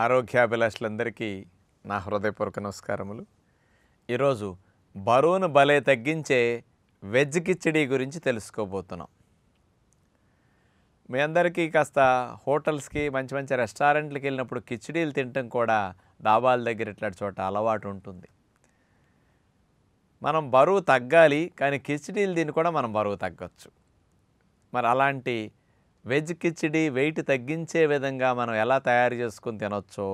ఆరోగ్యాభిలాషులందరికీ నా హృదయపూర్వక నమస్కారములు ఈరోజు బరువును భలే తగ్గించే వెజ్ కిచడీ గురించి తెలుసుకోబోతున్నాం మీ అందరికీ కాస్త హోటల్స్కి మంచి మంచి రెస్టారెంట్లకి వెళ్ళినప్పుడు కిచడీలు తినటం కూడా డాబాల దగ్గర ఇట్లాంటి చోట అలవాటు ఉంటుంది మనం బరువు తగ్గాలి కానీ కిచడీలు తిని కూడా మనం బరువు తగ్గొచ్చు మరి అలాంటి వెజ్ కిచిడి వెయిట్ తగ్గించే విధంగా మనం ఎలా తయారు చేసుకుని తినొచ్చో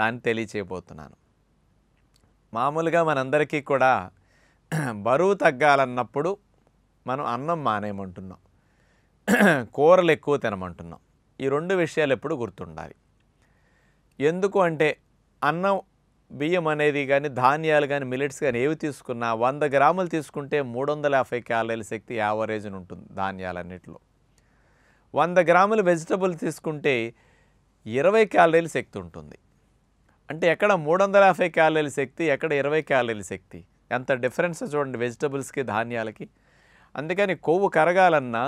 దాన్ని తెలియచేయబోతున్నాను మామూలుగా మనందరికీ కూడా బరువు తగ్గాలన్నప్పుడు మనం అన్నం మానేయమంటున్నాం కూరలు ఎక్కువ తినమంటున్నాం ఈ రెండు విషయాలు ఎప్పుడు గుర్తుండాలి ఎందుకు అంటే అన్నం బియ్యం అనేది కానీ ధాన్యాలు కానీ మిలెట్స్ కానీ ఏవి తీసుకున్నా వంద గ్రాములు తీసుకుంటే మూడు వందల యాభై క్యాలరీల శక్తి యావరేజ్ని ఉంటుంది ధాన్యాలన్నింటిలో వంద గ్రాములు వెజిటబుల్ తీసుకుంటే ఇరవై క్యాలరీల శక్తి ఉంటుంది అంటే ఎక్కడ మూడు వందల యాభై క్యాలరీల శక్తి ఎక్కడ ఇరవై క్యాలరీల శక్తి ఎంత డిఫరెన్స్ చూడండి వెజిటబుల్స్కి ధాన్యాలకి అందుకని కొవ్వు కరగాలన్నా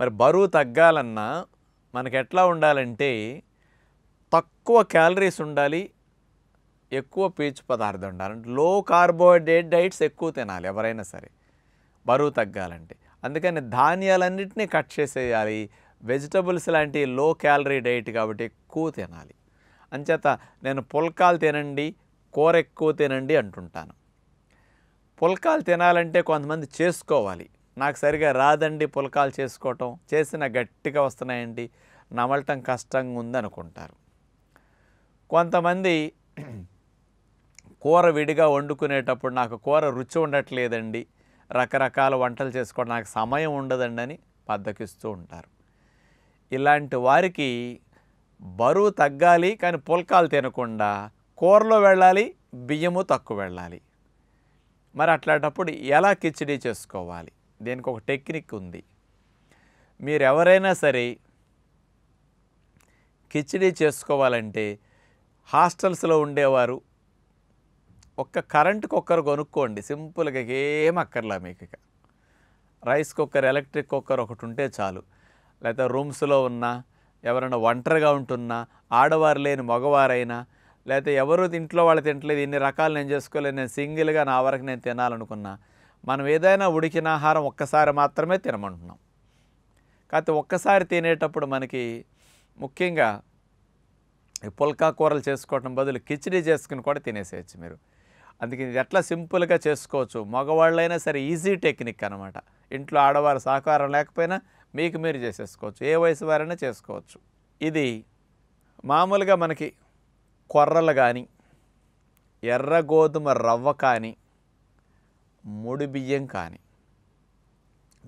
మరి బరువు తగ్గాలన్నా మనకు ఎట్లా ఉండాలంటే తక్కువ క్యాలరీస్ ఉండాలి ఎక్కువ పీచు పదార్థం ఉండాలి లో కార్బోహైడ్రేట్ డైట్స్ ఎక్కువ తినాలి ఎవరైనా సరే బరువు తగ్గాలంటే అందుకని ధాన్యాలన్నింటినీ కట్ చేసేయాలి వెజిటబుల్స్ లాంటి లో క్యాలరీ డైట్ కాబట్టి ఎక్కువ తినాలి అంచేత నేను పుల్కాలు తినండి కూర ఎక్కువ తినండి అంటుంటాను పుల్కాలు తినాలంటే కొంతమంది చేసుకోవాలి నాకు సరిగా రాదండి పుల్కాలు చేసుకోవటం చేసిన గట్టిగా వస్తున్నాయండి నమలటం కష్టంగా ఉందనుకుంటారు కొంతమంది కూర విడిగా వండుకునేటప్పుడు నాకు కూర రుచి ఉండట్లేదండి రకరకాల వంటలు చేసుకోవడం నాకు సమయం ఉండదండి అని బద్దకిస్తూ ఉంటారు ఇలాంటి వారికి బరువు తగ్గాలి కానీ పుల్కాలు తినకుండా కూరలో వెళ్ళాలి బియ్యము తక్కువ వెళ్ళాలి మరి అట్లాంటప్పుడు ఎలా కిచిడీ చేసుకోవాలి దీనికి ఒక టెక్నిక్ ఉంది మీరు ఎవరైనా సరే కిచిడీ చేసుకోవాలంటే హాస్టల్స్లో ఉండేవారు ఒక్క కరెంట్ కుక్కర్ కొనుక్కోండి సింపుల్గా ఏం అక్కర్లా మీకు ఇక రైస్ కుక్కర్ ఎలక్ట్రిక్ కుక్కర్ ఒకటి ఉంటే చాలు లేకపోతే రూమ్స్లో ఉన్నా ఎవరైనా ఒంటరిగా ఉంటున్నా ఆడవారు లేని మగవారైనా లేకపోతే ఎవరు ఇంట్లో వాళ్ళు తింటలేదు ఇన్ని రకాలు నేను చేసుకోలేదు నేను సింగిల్గా నా వరకు నేను తినాలనుకున్నా మనం ఏదైనా ఉడికిన ఆహారం ఒక్కసారి మాత్రమే తినమంటున్నాం కాకపోతే ఒక్కసారి తినేటప్పుడు మనకి ముఖ్యంగా పుల్కా కూరలు చేసుకోవటం బదులు కిచిడీ చేసుకుని కూడా తినేసేయచ్చు మీరు అందుకే ఎట్లా సింపుల్గా చేసుకోవచ్చు మగవాళ్ళైనా సరే ఈజీ టెక్నిక్ అనమాట ఇంట్లో ఆడవారు సహకారం లేకపోయినా మీకు మీరు చేసేసుకోవచ్చు ఏ వయసు వారైనా చేసుకోవచ్చు ఇది మామూలుగా మనకి కొర్రలు కానీ ఎర్ర గోధుమ రవ్వ కానీ ముడి బియ్యం కానీ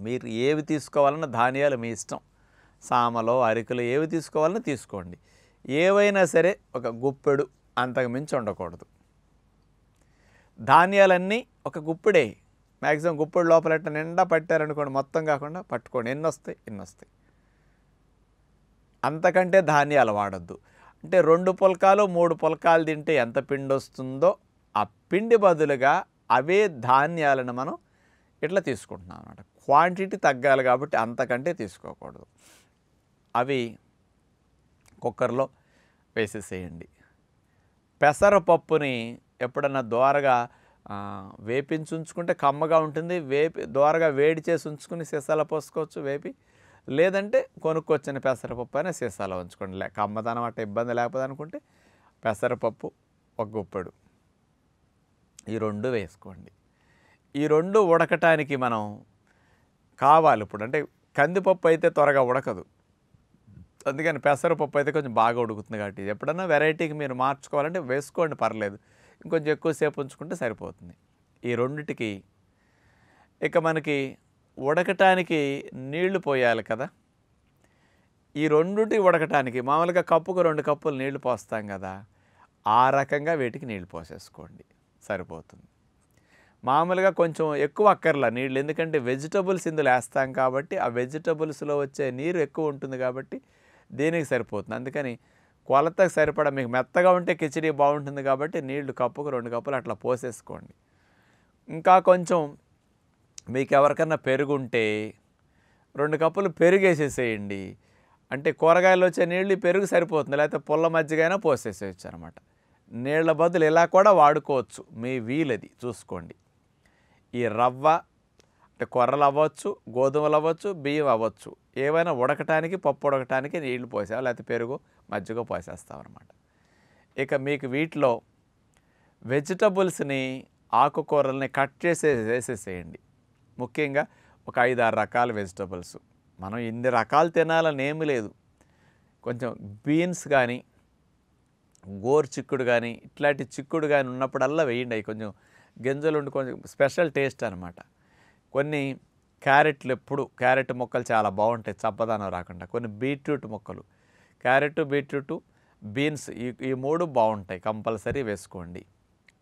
మీరు ఏవి తీసుకోవాలన్నా ధాన్యాలు మీ ఇష్టం సామలో అరికలు ఏవి తీసుకోవాలన్నా తీసుకోండి ఏవైనా సరే ఒక గుప్పెడు అంతకు మించి ఉండకూడదు ధాన్యాలన్నీ ఒక గుప్పిడే మ్యాక్సిమం గుప్పిడి లోపల నిండా పట్టారనుకోండి మొత్తం కాకుండా పట్టుకోండి ఎన్ని వస్తాయి ఎన్ని వస్తాయి అంతకంటే ధాన్యాలు వాడద్దు అంటే రెండు పొలకాలు మూడు పొలకాలు తింటే ఎంత పిండి వస్తుందో ఆ పిండి బదులుగా అవే ధాన్యాలను మనం ఇట్లా తీసుకుంటున్నాం అనమాట క్వాంటిటీ తగ్గాలి కాబట్టి అంతకంటే తీసుకోకూడదు అవి కుక్కర్లో వేసేసేయండి పెసరపప్పుని ఎప్పుడన్నా దోరగా వేపించి ఉంచుకుంటే కమ్మగా ఉంటుంది వేపి దోరగా వేడి చేసి ఉంచుకుని సీసాల పోసుకోవచ్చు వేపి లేదంటే కొనుక్కొచ్చిన పెసరపప్పు అయినా సీసాలో ఉంచుకోండి లేక కమ్మదనం అట్ట ఇబ్బంది లేకపోతే అనుకుంటే పెసరపప్పు ఒక గుప్పెడు ఈ రెండు వేసుకోండి ఈ రెండు ఉడకటానికి మనం కావాలి ఇప్పుడు అంటే కందిపప్పు అయితే త్వరగా ఉడకదు అందుకని పెసరపప్పు అయితే కొంచెం బాగా ఉడుకుతుంది కాబట్టి ఎప్పుడన్నా వెరైటీకి మీరు మార్చుకోవాలంటే వేసుకోండి పర్లేదు ఇంకొంచెం ఎక్కువసేపు ఉంచుకుంటే సరిపోతుంది ఈ రెండిటికి ఇక మనకి ఉడకటానికి నీళ్లు పోయాలి కదా ఈ రెండుటి ఉడకటానికి మామూలుగా కప్పుకు రెండు కప్పులు నీళ్లు పోస్తాం కదా ఆ రకంగా వీటికి నీళ్లు పోసేసుకోండి సరిపోతుంది మామూలుగా కొంచెం ఎక్కువ అక్కర్లా నీళ్ళు ఎందుకంటే వెజిటబుల్స్ ఇందులో వేస్తాం కాబట్టి ఆ వెజిటబుల్స్లో వచ్చే నీరు ఎక్కువ ఉంటుంది కాబట్టి దీనికి సరిపోతుంది అందుకని కొలతకు సరిపడా మీకు మెత్తగా ఉంటే కిచడీ బాగుంటుంది కాబట్టి నీళ్లు కప్పుకు రెండు కప్పులు అట్లా పోసేసుకోండి ఇంకా కొంచెం మీకు ఎవరికన్నా పెరుగుంటే రెండు కప్పులు పెరుగేసేసేయండి అంటే కూరగాయలు వచ్చే నీళ్ళు పెరుగు సరిపోతుంది లేకపోతే పుల్ల మజ్జిగైనా పోసేసేయచ్చు అనమాట నీళ్ల బదులు ఇలా కూడా వాడుకోవచ్చు మీ వీలది చూసుకోండి ఈ రవ్వ అంటే కొర్రలు అవ్వచ్చు గోధుమలు అవ్వచ్చు బియ్యం అవ్వచ్చు ఏవైనా ఉడకటానికి పప్పు ఉడకటానికి నీళ్లు పోసావు లేకపోతే పెరుగు మజ్జిగ పోసేస్తాం అనమాట ఇక మీకు వీటిలో వెజిటబుల్స్ని ఆకుకూరల్ని కట్ చేసే వేసేసేయండి ముఖ్యంగా ఒక ఐదు ఆరు రకాల వెజిటబుల్స్ మనం ఇన్ని రకాలు తినాలని ఏమి లేదు కొంచెం బీన్స్ కానీ గోరు చిక్కుడు కానీ ఇట్లాంటి చిక్కుడు కానీ ఉన్నప్పుడల్లా వేయండి అవి కొంచెం గింజలు ఉండి కొంచెం స్పెషల్ టేస్ట్ అనమాట కొన్ని క్యారెట్లు ఎప్పుడు క్యారెట్ మొక్కలు చాలా బాగుంటాయి చప్పదనం రాకుండా కొన్ని బీట్రూట్ మొక్కలు క్యారెట్ బీట్రూట్ బీన్స్ ఈ ఈ మూడు బాగుంటాయి కంపల్సరీ వేసుకోండి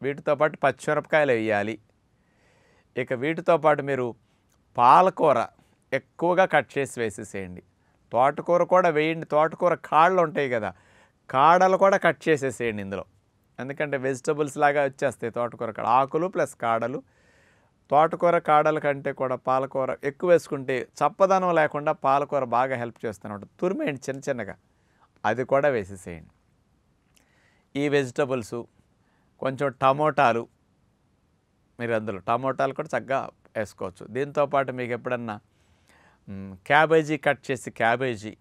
వీటితో పాటు పచ్చిమిరపకాయలు వేయాలి ఇక వీటితో పాటు మీరు పాలకూర ఎక్కువగా కట్ చేసి వేసేసేయండి తోటకూర కూడా వేయండి తోటకూర కాళ్ళు ఉంటాయి కదా కాడలు కూడా కట్ చేసేసేయండి ఇందులో ఎందుకంటే వెజిటబుల్స్ లాగా వచ్చేస్తాయి తోటకూర కాడ ఆకులు ప్లస్ కాడలు తోటకూర కాడల కంటే కూడా పాలకూర ఎక్కువ వేసుకుంటే చప్పదనం లేకుండా పాలకూర బాగా హెల్ప్ చేస్తున్నమాట తురిమేయండి చిన్న చిన్నగా అది కూడా వేసేసేయండి ఈ వెజిటబుల్స్ కొంచెం టమోటాలు మీరు అందులో టమోటాలు కూడా చక్కగా వేసుకోవచ్చు దీంతోపాటు మీకు ఎప్పుడన్నా క్యాబేజీ కట్ చేసి క్యాబేజీ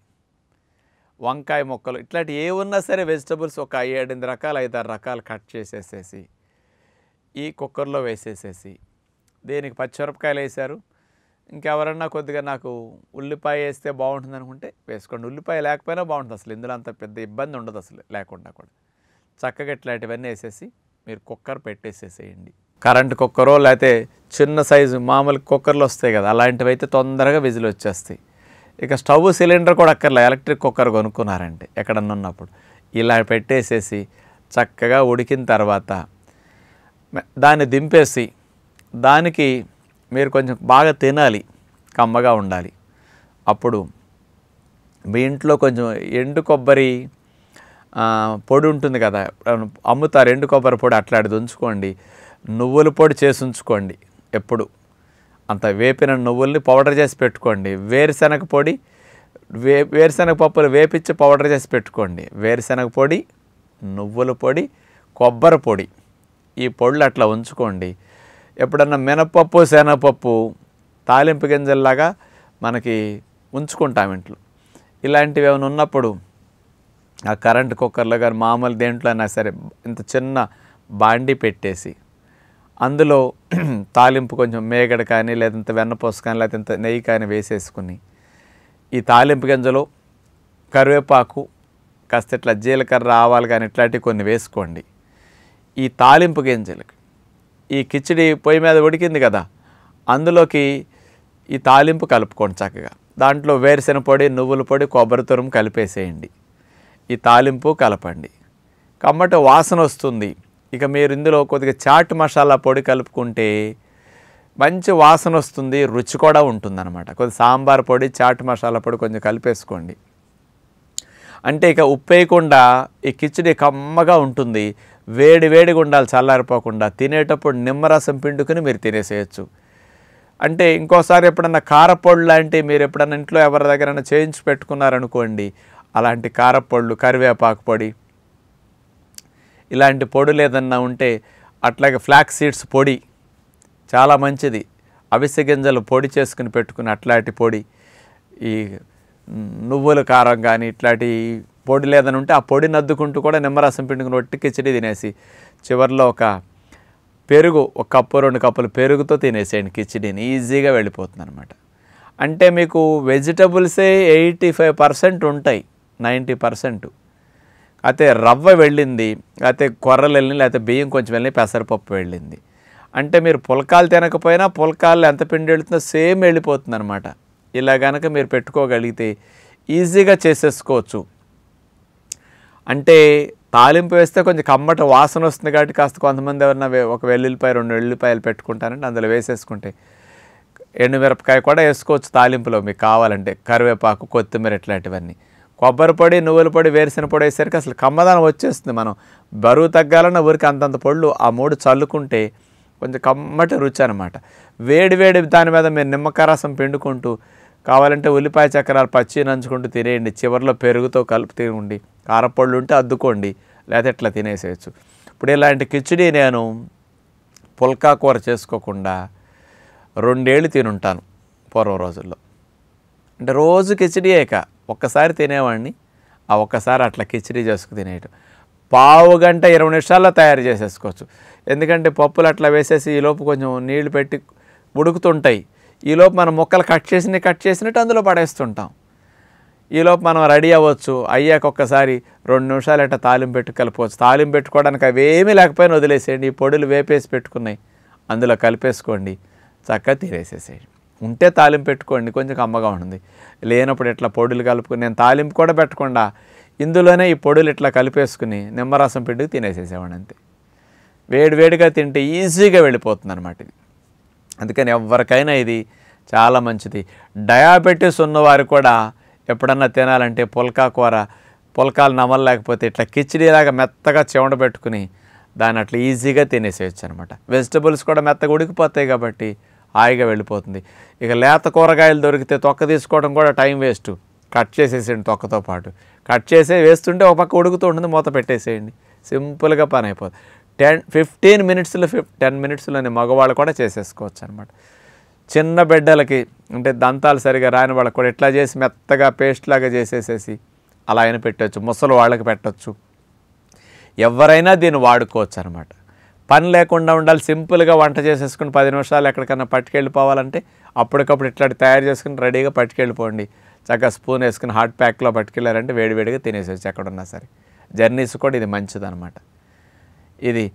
వంకాయ మొక్కలు ఇట్లాంటి ఏ ఉన్నా సరే వెజిటబుల్స్ ఒక ఏడెనిమిది రకాలు ఐదారు రకాలు కట్ చేసేసేసి ఈ కుక్కర్లో వేసేసేసి దీనికి పచ్చిమిరపకాయలు వేశారు ఇంకెవరన్నా కొద్దిగా నాకు ఉల్లిపాయ వేస్తే బాగుంటుంది అనుకుంటే వేసుకోండి ఉల్లిపాయ లేకపోయినా బాగుంటుంది అసలు ఇందులో అంత పెద్ద ఇబ్బంది ఉండదు అసలు లేకుండా కూడా చక్కగా ఇట్లాంటివన్నీ వేసేసి మీరు కుక్కర్ పెట్టేసేసేయండి కరెంట్ కుక్కరో లేకపోతే చిన్న సైజు మామూలు కుక్కర్లు వస్తాయి కదా అలాంటివి అయితే తొందరగా విజులు వచ్చేస్తాయి ఇక స్టవ్ సిలిండర్ కూడా అక్కర్లే ఎలక్ట్రిక్ కుక్కర్ కొనుక్కున్నారంటే ఎక్కడన్నా ఉన్నప్పుడు ఇలా పెట్టేసేసి చక్కగా ఉడికిన తర్వాత దాన్ని దింపేసి దానికి మీరు కొంచెం బాగా తినాలి కమ్మగా ఉండాలి అప్పుడు మీ ఇంట్లో కొంచెం ఎండు కొబ్బరి పొడి ఉంటుంది కదా అమ్ముతారు ఎండు కొబ్బరి పొడి అట్లాంటిది ఉంచుకోండి నువ్వుల పొడి చేసి ఉంచుకోండి ఎప్పుడు అంత వేపిన నువ్వుల్ని పౌడర్ చేసి పెట్టుకోండి వేరుశెనగ పొడి వే వేరుశెనగ పప్పులు వేపించి పౌడర్ చేసి పెట్టుకోండి వేరుశెనగ పొడి నువ్వుల పొడి కొబ్బరి పొడి ఈ పొడులు అట్లా ఉంచుకోండి ఎప్పుడన్నా మినపప్పు శనగపప్పు తాలింపు గింజల్లాగా మనకి ఉంచుకుంటాం ఇంట్లో ఇలాంటివి ఏమైనా ఉన్నప్పుడు ఆ కరెంట్ కుక్కర్లో కానీ మామూలు దేంట్లో అయినా సరే ఇంత చిన్న బాండి పెట్టేసి అందులో తాలింపు కొంచెం మేగడ కానీ లేదంత వెన్నపూస కానీ లేదా ఇంత నెయ్యి కానీ వేసేసుకుని ఈ తాలింపు గింజలు కరివేపాకు కాస్త ఇట్లా జీలకర్ర ఆవాలు కానీ ఇట్లాంటివి కొన్ని వేసుకోండి ఈ తాలింపు గింజలకి ఈ కిచిడి పొయ్యి మీద ఉడికింది కదా అందులోకి ఈ తాలింపు కలుపుకోండి చక్కగా దాంట్లో వేరుశెన పొడి నువ్వుల పొడి కొబ్బరి తురుము కలిపేసేయండి ఈ తాలింపు కలపండి కమ్మట వాసన వస్తుంది ఇక మీరు ఇందులో కొద్దిగా చాట్ మసాలా పొడి కలుపుకుంటే మంచి వాసన వస్తుంది రుచి కూడా ఉంటుందన్నమాట కొద్దిగా సాంబార్ పొడి చాట్ మసాలా పొడి కొంచెం కలిపేసుకోండి అంటే ఇక ఉప్పేయకుండా ఈ కిచిడి కమ్మగా ఉంటుంది వేడి వేడిగా ఉండాలి చల్లారిపోకుండా తినేటప్పుడు నిమ్మరసం పిండుకుని మీరు తినేసేయచ్చు అంటే ఇంకోసారి ఎప్పుడన్నా కారపొళ్ళు లాంటివి మీరు ఎప్పుడన్నా ఇంట్లో ఎవరి దగ్గరైనా చేయించి పెట్టుకున్నారనుకోండి అలాంటి కారపొళ్ళు కరివేపాకు పొడి ఇలాంటి పొడి లేదన్నా ఉంటే అట్లాగే ఫ్లాక్స్ సీడ్స్ పొడి చాలా మంచిది అవిసె గింజలు పొడి చేసుకుని పెట్టుకుని అట్లాంటి పొడి ఈ నువ్వుల కారం కానీ ఇట్లాంటి పొడి లేదని ఉంటే ఆ పొడి నద్దుకుంటూ కూడా నిమ్మరసం పిండుకుని రొట్టి కిచడి తినేసి చివరిలో ఒక పెరుగు ఒక కప్పు రెండు కప్పులు పెరుగుతో తినేసేయండి కిచడీని ఈజీగా వెళ్ళిపోతుంది అనమాట అంటే మీకు వెజిటబుల్సే ఎయిటీ ఫైవ్ పర్సెంట్ ఉంటాయి నైంటీ పర్సెంట్ అయితే రవ్వ వెళ్ళింది అయితే కొర్రలు వెళ్ళింది లేకపోతే బియ్యం కొంచెం వెళ్ళి పెసరపప్పు వెళ్ళింది అంటే మీరు పులకాలు తినకపోయినా పులకాలు ఎంత పిండి వెళుతుందో సేమ్ వెళ్ళిపోతుంది అనమాట ఇలా కనుక మీరు పెట్టుకోగలిగితే ఈజీగా చేసేసుకోవచ్చు అంటే తాలింపు వేస్తే కొంచెం కమ్మట వాసన వస్తుంది కాబట్టి కాస్త కొంతమంది ఎవరన్నా ఒక వెల్లుల్లిపాయ రెండు వెల్లుల్లిపాయలు పెట్టుకుంటారంటే అందులో వేసేసుకుంటే ఎండుమిరపకాయ కూడా వేసుకోవచ్చు తాలింపులో మీకు కావాలంటే కరివేపాకు కొత్తిమీర ఇట్లాంటివన్నీ కొబ్బరి పొడి నువ్వుల పొడి వేరుసిన పొడి వేసరికి అసలు కమ్మదనం వచ్చేస్తుంది మనం బరువు తగ్గాలన్న ఊరికి అంతంత పళ్ళు ఆ మూడు చల్లుకుంటే కొంచెం కమ్మటి రుచి అనమాట వేడి వేడి దాని మీద మీరు నిమ్మకాయ రసం పిండుకుంటూ కావాలంటే ఉల్లిపాయ చక్రాలు పచ్చి నంచుకుంటూ తినేయండి చివరిలో పెరుగుతో కలుపు తినండి కారపళ్ళు ఉంటే అద్దుకోండి లేకపోతే ఇట్లా తినేసేయచ్చు ఇప్పుడు ఇలాంటి కిచిడి నేను పుల్కా కూర చేసుకోకుండా రెండేళ్ళు తినుంటాను పూర్వ రోజుల్లో అంటే రోజు అయ్యాక ఒక్కసారి తినేవాడిని ఆ ఒక్కసారి అట్లా కిచిడి చేసుకు తినేయటం పావు గంట ఇరవై నిమిషాల్లో తయారు చేసేసుకోవచ్చు ఎందుకంటే పప్పులు అట్లా వేసేసి ఈలోపు కొంచెం నీళ్లు పెట్టి ఉడుకుతుంటాయి ఈలోపు మనం మొక్కలు కట్ చేసినవి కట్ చేసినట్టు అందులో పడేస్తుంటాం ఈలోపు మనం రెడీ అవ్వచ్చు అయ్యాక ఒక్కసారి రెండు నిమిషాలు అట్ట తాలింపు పెట్టు కలిపవచ్చు తాలింపు పెట్టుకోవడానికి అవేమీ లేకపోయినా వదిలేసేయండి ఈ పొడులు వేపేసి పెట్టుకున్నాయి అందులో కలిపేసుకోండి చక్కగా తీరేసేసేయండి ఉంటే తాలింపు పెట్టుకోండి కొంచెం కమ్మగా ఉంటుంది లేనప్పుడు ఇట్లా పొడులు కలుపుకుని నేను తాలింపు కూడా పెట్టకుండా ఇందులోనే ఈ పొడులు ఇట్లా కలిపేసుకుని నిమ్మరసం పిండి తినేసేసేవాడు అంతే వేడివేడిగా తింటే ఈజీగా వెళ్ళిపోతుంది అనమాట ఇది అందుకని ఎవరికైనా ఇది చాలా మంచిది డయాబెటీస్ ఉన్నవారు కూడా ఎప్పుడన్నా తినాలంటే పుల్కా కూర పుల్కాలు నమలలేకపోతే ఇట్లా కిచిడీలాగా మెత్తగా చెవండ పెట్టుకుని దాన్ని అట్లా ఈజీగా తినేసేయచ్చు అనమాట వెజిటబుల్స్ కూడా మెత్తగా ఉడికిపోతాయి కాబట్టి హాయిగా వెళ్ళిపోతుంది ఇక లేత కూరగాయలు దొరికితే తొక్క తీసుకోవడం కూడా టైం వేస్ట్ కట్ చేసేసేయండి తొక్కతో పాటు కట్ చేసే వేస్తుంటే ఒక పక్క ఉడుకుతూ ఉంటుంది మూత పెట్టేసేయండి సింపుల్గా పని అయిపోతుంది టెన్ ఫిఫ్టీన్ మినిట్స్లో ఫిఫ్ టెన్ మినిట్స్లోనే మగవాళ్ళు కూడా చేసేసుకోవచ్చు అనమాట చిన్న బిడ్డలకి అంటే దంతాలు సరిగా రాని వాళ్ళకి కూడా ఇట్లా చేసి మెత్తగా పేస్ట్ లాగా చేసేసేసి అలా అయినా పెట్టవచ్చు ముసలి వాళ్ళకి పెట్టవచ్చు ఎవరైనా దీన్ని వాడుకోవచ్చు అనమాట పని లేకుండా ఉండాలి సింపుల్గా వంట చేసేసుకుని పది నిమిషాలు ఎక్కడికన్నా పట్టుకెళ్ళిపోవాలంటే అప్పటికప్పుడు ఇట్లాంటి తయారు చేసుకుని రెడీగా పట్టుకెళ్ళిపోండి చక్కగా స్పూన్ వేసుకుని హాట్ ప్యాక్లో పట్టుకెళ్ళారంటే వేడివేడిగా తినేసేసి ఎక్కడున్నా సరే జర్నీస్ కూడా ఇది మంచిదనమాట ఇది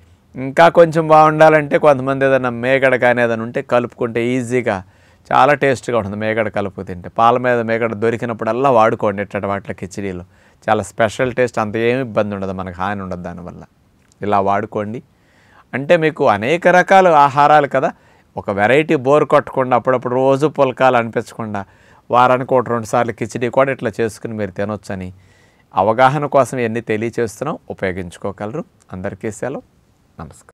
ఇంకా కొంచెం బాగుండాలంటే కొంతమంది ఏదైనా మేకడ కానీ ఏదైనా ఉంటే కలుపుకుంటే ఈజీగా చాలా టేస్ట్గా ఉంటుంది మేకడ కలుపు తింటే పాల మీద మేకడ దొరికినప్పుడల్లా వాడుకోండి ఎట్ట వాటిలో కిచిడీలో చాలా స్పెషల్ టేస్ట్ అంత ఏమి ఇబ్బంది ఉండదు మనకు హాని ఉండదు దానివల్ల ఇలా వాడుకోండి అంటే మీకు అనేక రకాల ఆహారాలు కదా ఒక వెరైటీ బోర్ కొట్టకుండా అప్పుడప్పుడు రోజు పులకాలు అనిపించకుండా వారానికి ఒకటి రెండు సార్లు కిచడీ కూడా ఇట్లా చేసుకుని మీరు తినొచ్చని అవగాహన కోసం ఎన్ని తెలియచేస్తున్నాం ఉపయోగించుకోగలరు అందరికీ సెలవు నమస్కారం